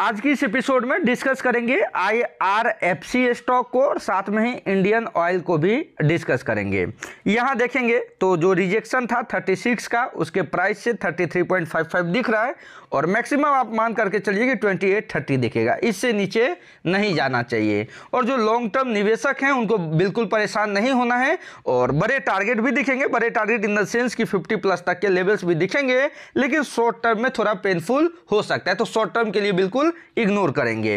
आज की इस एपिसोड में डिस्कस करेंगे आईआरएफसी स्टॉक को और साथ में ही इंडियन ऑयल को भी डिस्कस करेंगे यहां देखेंगे तो जो रिजेक्शन था 36 का उसके प्राइस से 33.55 दिख रहा है और मैक्सिमम आप मान करके चलिए कि 28.30 दिखेगा इससे नीचे नहीं जाना चाहिए और जो लॉन्ग टर्म निवेशक हैं उनको बिल्कुल परेशान नहीं होना है और बड़े टारगेट भी दिखेंगे बड़े टारगेट इन द सेंस की फिफ्टी प्लस तक के लेवल्स भी दिखेंगे लेकिन शॉर्ट टर्म में थोड़ा पेनफुल हो सकता है तो शॉर्ट टर्म के लिए बिल्कुल बिल्कुल इग्नोर करेंगे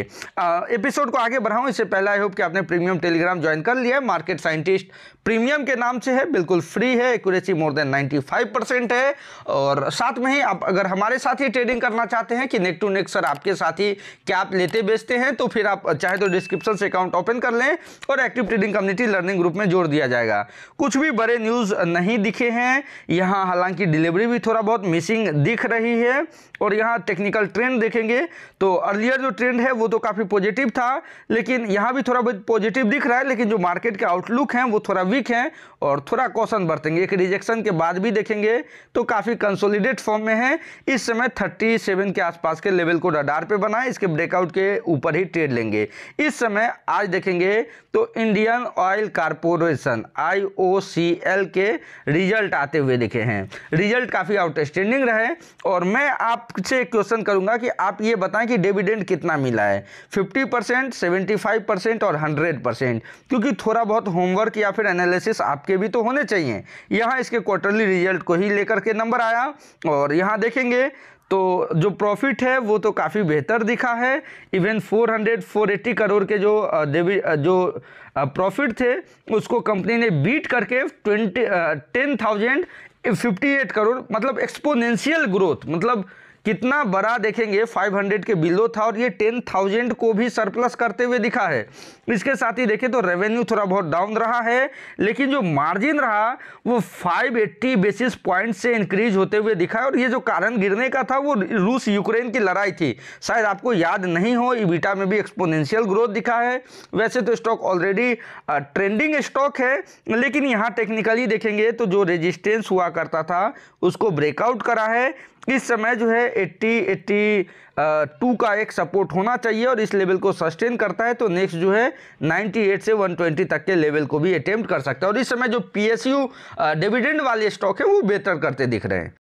एपिसोड को आगे बढ़ाऊं इससे पहले आई होप कि आपने प्रीमियम टेलीग्राम ज्वाइन कर लिया है मार्केट साइंटिस्ट प्रीमियम के नाम से है बिल्कुल फ्री है एक्यूरेसी मोर देन 95 परसेंट है और साथ में ही आप अगर हमारे साथ ही ट्रेडिंग करना चाहते हैं कि नेक टू नेक सर आपके साथ ही क्या आप लेते बेचते हैं तो फिर आप चाहे तो डिस्क्रिप्शन से अकाउंट ओपन कर लें और active trading community learning group में जोड़ दिया जाएगा कुछ भी बड़े न्यूज़ नहीं दिखे हैं यहाँ हालांकि डिलीवरी भी थोड़ा बहुत मिसिंग दिख रही है और यहाँ टेक्निकल ट्रेंड देखेंगे तो अर्लियर जो ट्रेंड है वो तो काफ़ी पॉजिटिव था लेकिन यहाँ भी थोड़ा बहुत पॉजिटिव दिख रहा है लेकिन जो मार्केट के आउटलुक हैं वो थोड़ा वीक हैं और थोड़ा कौशन बरतेंगे एक रिजेक्शन के बाद भी देखेंगे तो काफ़ी कंसोलिडेट फॉर्म में है इस समय 37 के आसपास के लेवल को रडार पे बनाए इसके ब्रेकआउट के ऊपर ही ट्रेड लेंगे इस समय आज देखेंगे तो इंडियन ऑयल कारपोरेशन आई के रिजल्ट आते हुए देखे हैं रिजल्ट काफ़ी आउटस्टैंडिंग रहे और मैं आपसे क्वेश्चन करूंगा कि आप ये बताएं कि डिविडेंड कितना मिला है fifty percent seventy five percent और हंड्रेड परसेंट क्योंकि थोड़ा बहुत होमवर्क या फिर एनालिसिस आपके भी तो होने चाहिए यहाँ इसके क्वार्टरली रिजल्ट को ही लेकर के नंबर आया और यहाँ देखेंगे तो जो प्रॉफिट है वो तो काफ़ी बेहतर दिखा है इवन 400 480 करोड़ के जो देवी जो प्रॉफिट थे उसको कंपनी ने बीट करके twenty ten thousand fifty eight crore मतलब एक्सपोनेंशियल ग्रोथ मतलब कितना बड़ा देखेंगे 500 के बिलो था और ये 10,000 को भी सरप्लस करते हुए दिखा है इसके साथ ही देखें तो रेवेन्यू थोड़ा बहुत डाउन रहा है लेकिन जो मार्जिन रहा वो 580 बेसिस पॉइंट से इंक्रीज होते हुए दिखा है और ये जो कारण गिरने का था वो रूस यूक्रेन की लड़ाई थी शायद आपको याद नहीं हो ईबीटा में भी एक्सपोनेंशियल ग्रोथ दिखा है वैसे तो स्टॉक ऑलरेडी ट्रेंडिंग स्टॉक है लेकिन यहाँ टेक्निकली देखेंगे तो जो रेजिस्टेंस हुआ करता था उसको ब्रेकआउट करा है इस समय जो है एट्टी एट्टी टू का एक सपोर्ट होना चाहिए और इस लेवल को सस्टेन करता है तो नेक्स्ट जो है 98 से 120 तक के लेवल को भी अटेम्प्ट कर सकता है और इस समय जो पी एस यू डिविडेंड वाले स्टॉक है वो बेहतर करते दिख रहे हैं